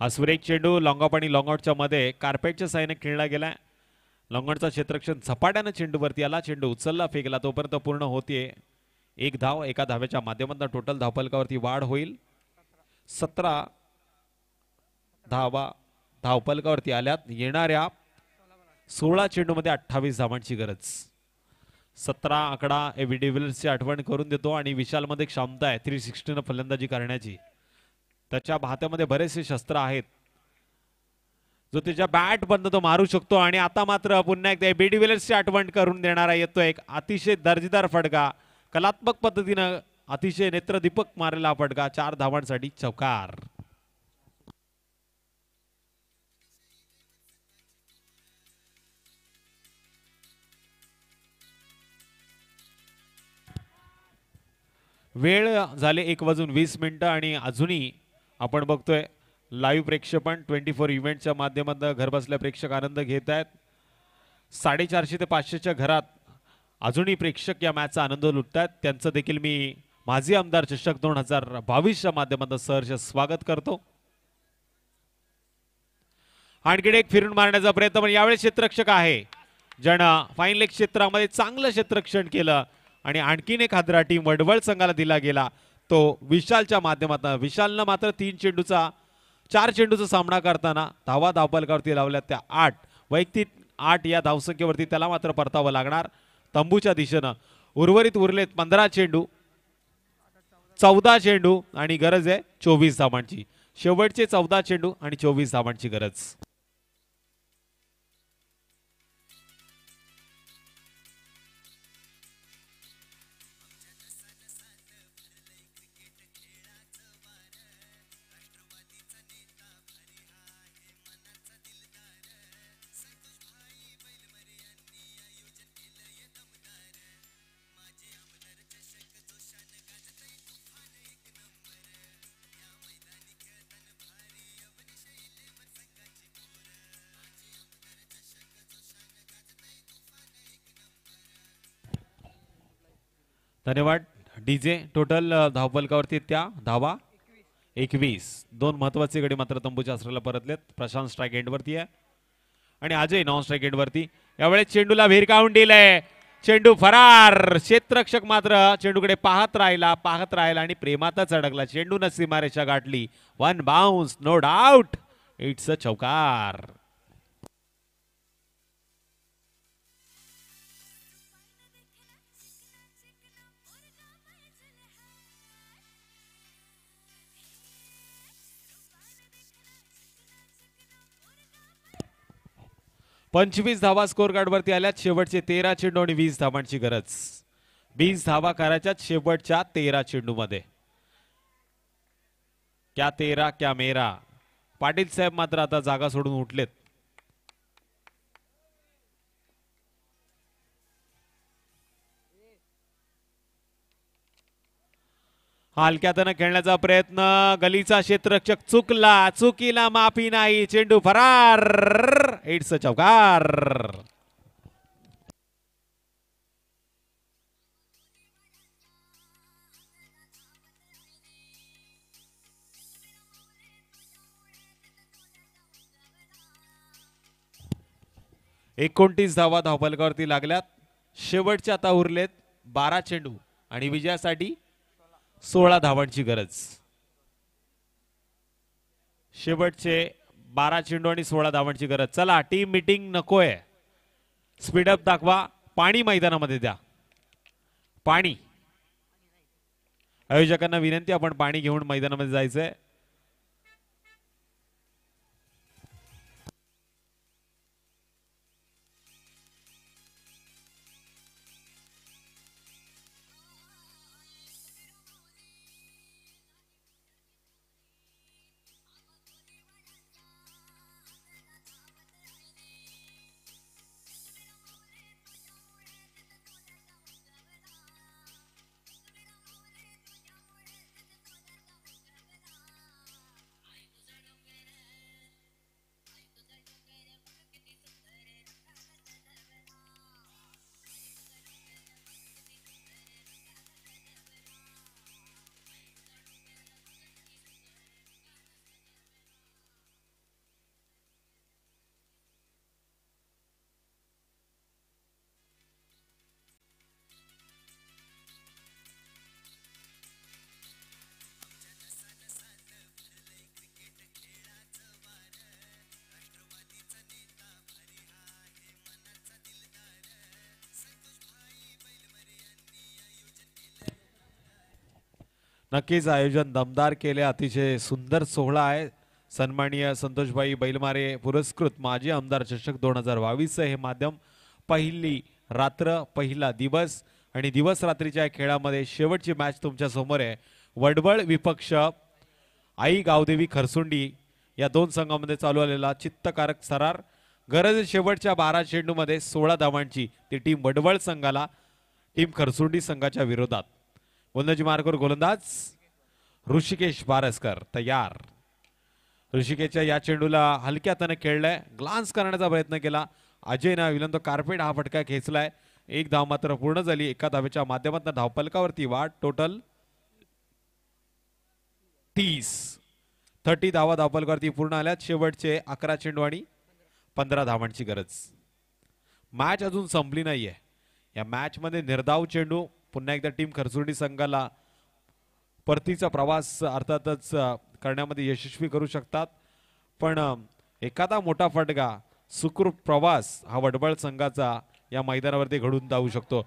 हा सुरेख चेंडू लॉंगॉप आणि लॉंगआउटच्या मध्ये कार्पेटच्या साह्याने खेळला गेलाय लॉंगआउटचा क्षेत्रक्षण झपाट्यानं चेंडूवरती आला चेंडू उचलला फेकला तोपर्यंत पूर्ण होतीये एक धाव एका धाव्याच्या माध्यमातून टोटल धावपलकावरती वाढ होईल सतरा धावा धावपलकावरती आल्यात येणाऱ्या सोळा चेंडूमध्ये अठ्ठावीस धावांची गरज सतरा आकडा एव्हिडेव्हिल्सची आठवण करून देतो आणि विशालमध्ये क्षमता आहे थ्री सिक्स्टीनं फलंदाजी करण्याची त्याच्या भात्यामध्ये बरेचसे शस्त्र आहेत जो त्याच्या बॅट बंद तो मारू शकतो आणि आता मात्र पुन्हा एकदा एव्हिडेव्हिल्सची आठवण करून देणारा येतो एक अतिशय दर्जेदार फटका कलात्मक पद्धतीनं अतिशय नेत्रदीपक मारलेला फटका चार धावांसाठी चौकार वेळ झाले एक वाजून वीस मिनटं आणि अजूनही आपण बघतोय लाईव्ह प्रेक्षपण ट्वेंटी फोर इव्हेंटच्या माध्यमातून घरबसल्या प्रेक्षक आनंद घेत आहेत साडेचारशे ते पाचशेच्या घरात अजूनही प्रेक्षक या मॅचचा आनंद लुटत आहेत त्यांचं देखील मी माजी आमदार चषक दोन हजार बावीसच्या माध्यमातून सहर्ष स्वागत करतो आणखीन एक फिरून मारण्याचा प्रयत्न पण यावेळेस क्षेत्रक्षक आहे ज्यानं फाईन क्षेत्रामध्ये चांगलं क्षेत्रक्षण केलं आणि आणखीन एक हादराटी वडवळ संघाला दिला गेला तो विशालच्या माध्यमातून विशालनं मात्र तीन चेंडूचा चार चेंडूचा सामना करताना धावा धावपालकावरती लावल्या त्या आठ वैयक्तिक आठ या धावसंख्येवरती त्याला मात्र परतावं लागणार तंबूच्या दिशेनं उर्वरित उरलेत पंधरा चेंडू चौदा चेंडू आणि गरज आहे चोवीस धावांची शेवटचे चौदा चेंडू आणि चोवीस धावांची गरज धन्यवाद डीजे टोटल धावपलकावरती त्या धावा एकवीस दोन महत्वाचे गडी मात्र तंबूच्या परतलेत प्रशांत स्ट्राईक एंडवरती आहे आणि अजय नॉन स्ट्राईक एंडवरती यावेळेस चेंडूला भिरकावून दिलंय चेंडू फरार क्षेत्रक्षक मात्र चेंडूकडे पाहत राहिला पाहत राहिला आणि प्रेमातच अडकला चेंडू न सीमारेषा गाठली one bounce no doubt it's a चौकार पंचवीस धावा स्कोर कार्डवरती आल्यात शेवटचे तेरा चेंडू आणि वीस धावांची गरज वीस धावा करायच्या शेवटच्या तेरा मध्ये क्या तेरा क्या मेरा पाटील साहेब मात्र आता जागा सोडून उठलेत हलक्यातनं खेळण्याचा प्रयत्न गलीचा क्षेत्रक्षक चुकला चुकीला माफी नाही चेंडू फरार इट्स चौकार एकोणतीस धावा धावपलकावरती लागल्यात शेवटच्या आता उरलेत बारा चेंडू आणि विजयासाठी सोळा धावांची गरज शेवटचे बारा चेंडू आणि सोळा धावांची गरज चला टीम मिटिंग नकोय स्पीडअप दाखवा पाणी मैदानामध्ये द्या पाणी आयोजकांना विनंती आपण पाणी घेऊन मैदानामध्ये जायचंय नक्कीच आयोजन दमदार केले अतिशय सुंदर सोहळा आहे सन्माननीय संतोषबाई बैलमारे पुरस्कृत माजी आमदार चषक दोन हजार बावीसचं हे माध्यम पहिली रात्र पहिला दिवस आणि दिवस रात्रीच्या खेळामध्ये शेवटची मॅच तुमच्यासमोर आहे वडवळ विपक्ष आई गावदेवी खरसुंडी या दोन संघामध्ये चालू आलेला चित्तकारक सरार गरज शेवटच्या बारा चेंडूमध्ये सोळा धावांची ती टीम वडवळ संघाला टीम खरसुंडी संघाच्या विरोधात गोलंदाजी मार्गावर गोलंदाज ऋषिकेश बारसकर तयार ऋषिकेशच्या या चेंडूला हलक्या त्यानं खेळलाय ग्लान्स करण्याचा प्रयत्न केला अजयनं विलन तो कार्पेट हा फटका खेचलाय एक धाव मात्र पूर्ण झाली एका धावेच्या माध्यमातून धावपलकावरती वाट टोटल तीस थर्टी धावा धावपलकावरती पूर्ण आल्यात शेवटचे अकरा चेंडू आणि पंधरा धावांची गरज मॅच अजून संपली नाहीये या मॅचमध्ये निर्धाव चेंडू पुन्हा एकदा टीम खरचुर्डी संघाला परतीचा प्रवास अर्थातच करण्यामध्ये यशस्वी करू शकतात पण एखादा मोठा फटका सुखरूप प्रवास हा वडबळ संघाचा या मैदानावरती घडून जाऊ शकतो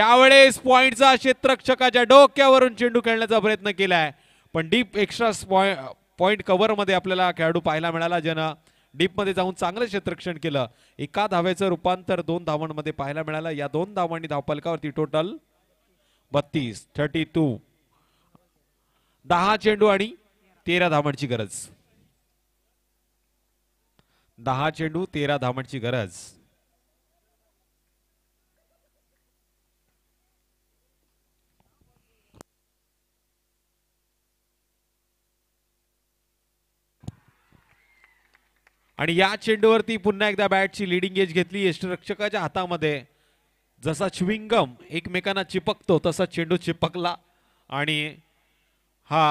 यावेळेस पॉइंटचा क्षेत्रक्षकाच्या डोक्यावरून चेंडू खेळण्याचा प्रयत्न केलाय पण डीप एक्स्ट्रा पॉइंट पॉईंट मध्ये आपल्याला खेळाडू पाहायला मिळाला ज्यानं डीपमध्ये जाऊन चांगलं क्षेत्रक्षण केलं एका धावेचं रूपांतर दोन धावांमध्ये पाहायला मिळालं या दोन धावांनी धावपालकावरती टोटल बत्तीस थर्टी टू दहा चेंडू आणि तेरा धामणची गरज दहा चेंडू तेरा धामणची गरज आणि या चेंडूवरती पुन्हा एकदा बॅटची लिडिंग एज घेतली यष्टरक्षकाच्या हातामध्ये जसा चिविंगम एकमेकांना चिपकतो तसा चेंडू चिपकला आणि हा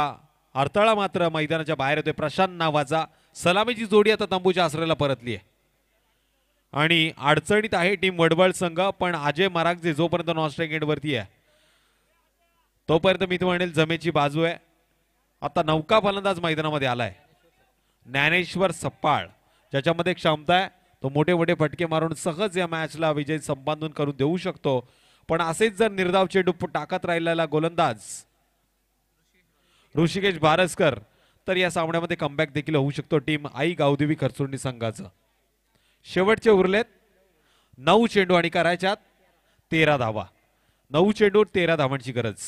अडथळा मात्र मैदानाच्या बाहेर येतोय प्रशांत नावाचा सलामीची जोडी आता तंबूच्या आसऱ्याला परतली आहे आणि अडचणीत आहे टीम वडवळ संघ पण अजय मरागजे जोपर्यंत नॉनस्ट्राईक वरती आहे तोपर्यंत मी म्हणेल जमेची बाजू आहे आता नौका फलंदाज मैदानामध्ये आलाय ज्ञानेश्वर सप्पाळ ज्याच्यामध्ये क्षमता आहे तो मोठे मोठे फटके मारून सहज या मॅचला विजय संपादन करून देऊ शकतो पण असेच जर निर्धाव चेंडू टाकत राहिलेला गोलंदाज ऋषिकेश भारसकर तर या सामन्यामध्ये कमबॅक देखील होऊ शकतो टीम आई गावदेवी खरचुंडी संघाचं शेवटचे उरलेत नऊ चेंडू आणि करायच्यात तेरा धावा नऊ चेंडू तेरा धावांची गरज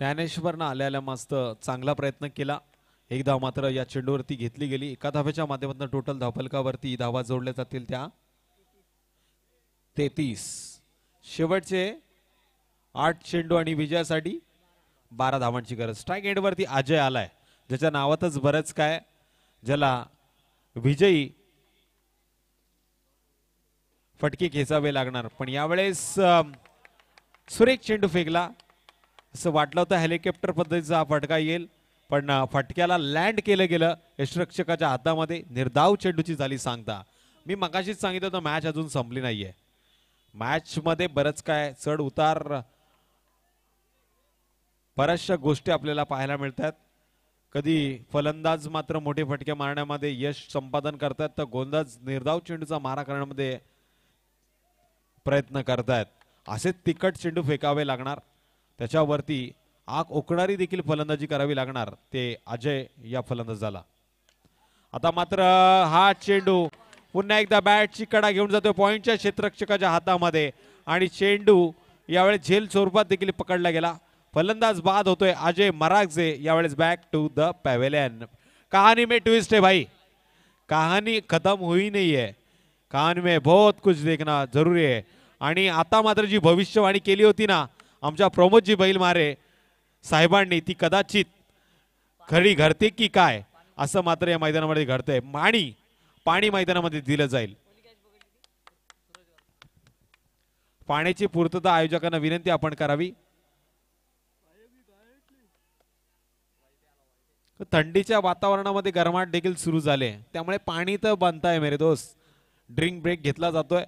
ज्ञानेश्वरनं आल्याला मस्त चांगला प्रयत्न केला एक धाव मात्र या चेंडूवरती घेतली गेली एका धाव्याच्या माध्यमातून टोटल धावफलकावरती धावा जोडल्या जातील त्या तेहतीस शेवटचे आठ चेंडू आणि विजयासाठी बारा धावांची गरज स्ट्राईक एंडवरती अजय आलाय ज्याच्या नावातच बरंच काय ज्याला विजयी फटके खेचावे लागणार पण यावेळेस सुरेख चेंडू फेकला असं वाटलं होतं हेलिकॉप्टर पद्धतीचा हा फटका येईल पण फटक्याला लँड केलं गेलं यशरक्षकाच्या हातामध्ये निर्धाव चेंडूची झाली सांगता मी मगाशीच सांगितलं होतं मॅच अजून संपली नाहीये मॅचमध्ये बरंच काय चढ उतार बऱ्याचशा गोष्टी आपल्याला पाहायला मिळतात कधी फलंदाज मात्र मोठे फटके मारण्यामध्ये यश संपादन करतात तर गोंदाज निर्धाव चेंडूचा मारा करण्यामध्ये प्रयत्न करतायत असे तिखट चेंडू फेकावे लागणार त्याच्यावरती आग ओकणारी देखील फलंदाजी करावी लागणार ते अजय या फलंदाज झाला आता मात्र हा चेंडू पुन्हा एकदा बॅटची कडा घेऊन जातो पॉईंटच्या क्षेत्रक्षकाच्या हातामध्ये आणि चेंडू यावेळेस झेल स्वरूपात देखील पकडला गेला फलंदाज बाद होतोय अजय मरागजे यावेळेस बॅक टू द पॅवेलियन कहाणी में ट्विस्ट आहे भाई कहाणी खतम होई नाही आहे कहाणी में बहुत कुछ देखना जरुरी आहे आणि आता मात्र जी भविष्यवाणी केली होती ना आमच्या प्रमोदजी मारे साहेबांनी ती कदाचित खरी घडते की काय असं मात्र या मैदानामध्ये घडतंय पाणी पाणी मैदानामध्ये दिलं जाईल पाण्याची पूर्तता आयोजकांना विनंती आपण करावी थंडीच्या वातावरणामध्ये गरमाट देखील सुरू झाले त्यामुळे पाणी तर बनताय मेरे दोस्त ड्रिंक ब्रेक घेतला जातोय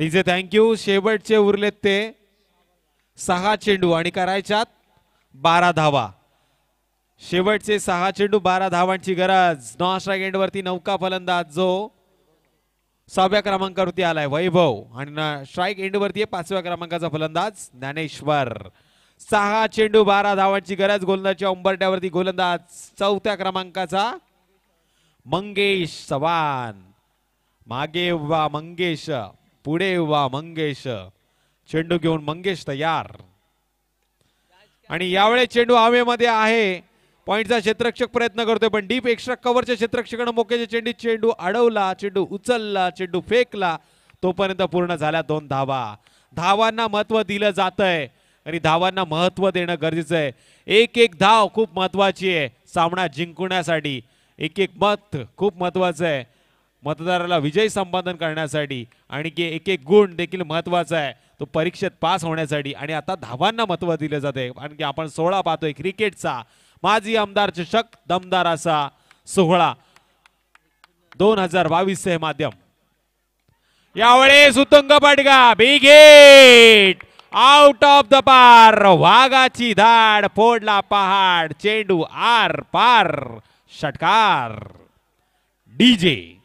लिजे थँक्यू शेवटचे उरलेत ते सहा चेंडू आणि करायच्यात बारा धावा शेवटचे सहा चेंडू बारा धावांची गरज नॉस्ट्राईक एंडवरती नौका फलंदाज जो सहाव्या क्रमांकावरती आलाय वैभव आणि स्ट्राईक एंडवरती आहे पाचव्या क्रमांकाचा फलंदाज ज्ञानेश्वर सहा चेंडू बारा धावांची गरज गोलंदाजच्या उंबरट्यावरती गोलंदाज चौथ्या क्रमांकाचा मंगेश चव्हाण मागे वा मंगेश पुढे वा मंगेश चेंडू घेऊन मंगेश तयार आणि यावेळेस चेंडू हवेमध्ये आहे पॉइंटचा क्षेत्रक्षक प्रयत्न करतोय पण डीप एक्स्ट्रा कव्हरच्या क्षेत्रक्षकानं मोक्याच्या चेंडू चेंडू अडवला चेंडू उचलला चेंडू फेकला तोपर्यंत पूर्ण झाल्या दोन धावा धावांना महत्व दिलं जात आहे आणि धावांना महत्व देणं गरजेचं आहे एक एक धाव खूप महत्वाची आहे सामना जिंकण्यासाठी एक एक मत खूप महत्वाचं आहे मतदाराला विजय संपादन करण्यासाठी आणि की एक एक गुण देखील महत्त्वाचा आहे तो परीक्षेत पास होण्यासाठी आणि आता धावांना महत्त्व दिलं जाते आणखी आपण सोहळा पाहतोय क्रिकेटचा माजी आमदार चषक दमदार असा सोहळा दोन हजार बावीस हे माध्यम यावेळेस पाटगा big hit out of the park वाघाची धाड फोडला पहाड चेंडू आर पार षटकार डीजे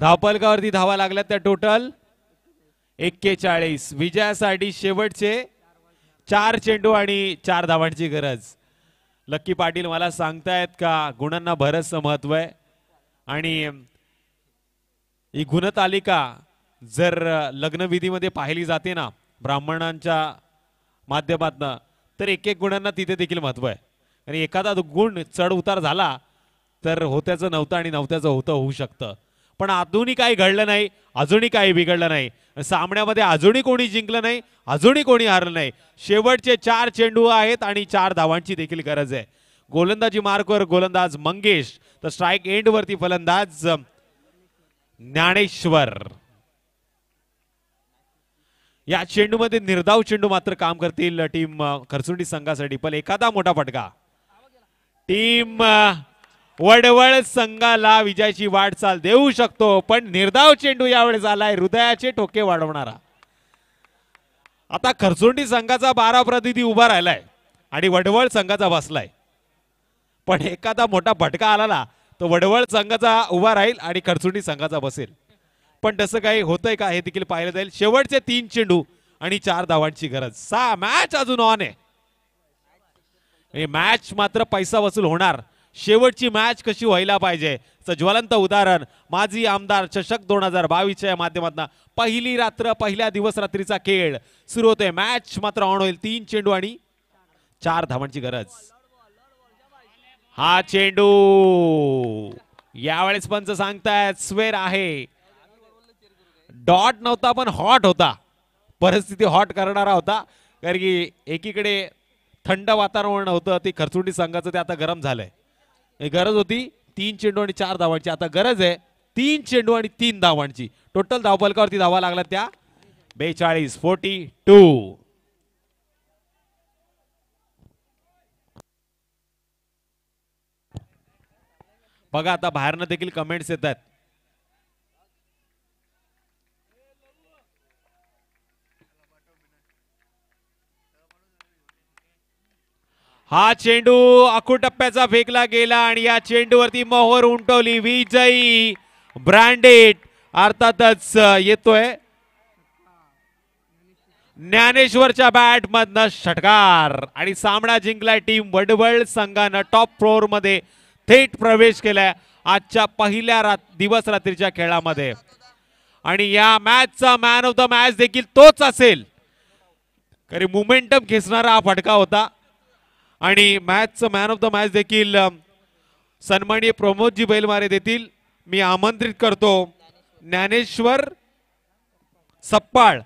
धावपलकावरती धावा लागल्यात त्या टोटल एक्केचाळीस विजयासाठी शेवटचे चार चेंडू आणि चार धावांची गरज लक्की पाटील मला सांगतायत का गुणांना बरंचसं महत्व आहे आणि ही गुणतालिका जर लग्नविधीमध्ये पाहिली जाते ना ब्राह्मणांच्या माध्यमातनं तर एक एक गुणांना तिथे देखील महत्व आहे आणि एखादा गुण चढ उतार झाला तर होत्याचं नव्हतं आणि नव्हत्याचं होतं होऊ शकतं पण अजूनही काही घडलं नाही अजूनही काही बिघडलं नाही सामन्यामध्ये अजूनही कोणी जिंकलं नाही अजूनही कोणी हारलं नाही शेवटचे चार चेंडू आहेत आणि चार धावांची देखील गरज आहे गोलंदाजी मार्कवर गोलंदाज मंगेश तर स्ट्राईक एंडवरती फलंदाज ज्ञानेश्वर या चेंडूमध्ये निर्धाव चेंडू मात्र काम करतील टीम खरसुंडी संघासाठी पण एखादा मोठा फटका टीम वडवळ संघाला विजयाची वाटचाल देऊ शकतो पण निर्धाव चेंडू यावेळेस आलाय हृदयाचे ठोके वाढवणारा आता खरचुंडी संघाचा बारा प्रतिनिधी उभा राहिलाय आणि वडवळ संघाचा बसलाय पण एखादा मोठा भटका आला ना तर वडवळ संघाचा उभा राहील आणि खरचुंडी संघाचा बसेल पण तसं काही होतंय का हे देखील पाहिलं जाईल शेवटचे तीन चेंडू आणि चार धावांची गरज सा मॅच अजून ऑन आहे मॅच मात्र पैसा वसूल होणार शेवटची मॅच कशी व्हायला पाहिजे ज्वलंत उदाहरण माजी आमदार चषक दोन हजार बावीसच्या माध्यमातून पहिली रात्र पहिल्या दिवस रात्रीचा खेळ सुरू होतोय मॅच मात्र ऑन होईल तीन चेंडू आणि चार धावांची गरज हा चेंडू यावेळेस पंच सांगताय स्वेर आहे डॉट नव्हता पण हॉट होता परिस्थिती हॉट करणारा होता कारण की एकीकडे थंड वातावरण होतं ते खरचुटी संघाचं ते आता गरम झालंय गरज होती तीन चेंडू आणि चार धावांची आता गरज आहे तीन चेंडू आणि तीन धावांची टोटल धावपलकावरती धावा लागला त्या बेचाळीस फोर्टी टू बघा आता बाहेरनं देखील कमेंट्स येतात हा चेंडू अखुटप्प्याचा फेकला गेला आणि या चेंडूवरती मोहर उमटवली विजयी ब्रँडेड अर्थातच येतोय ज्ञानेश्वरच्या बॅट मधनं षटकार आणि सामना जिंकलाय टीम वडवळ संघानं टॉप फ्लोअर मध्ये थेट प्रवेश केलाय आजच्या पहिल्या रात दिवस रात्रीच्या खेळामध्ये आणि या मॅचचा मॅन ऑफ द मॅच देखील तोच असेल तरी मोमेंटम खेचणारा हा फटका होता आणि मॅचचं मॅन ऑफ द मॅच देखील सन्माननीय प्रमोदजी बैलमारे देतील मी आमंत्रित करतो ज्ञानेश्वर सप्पाळ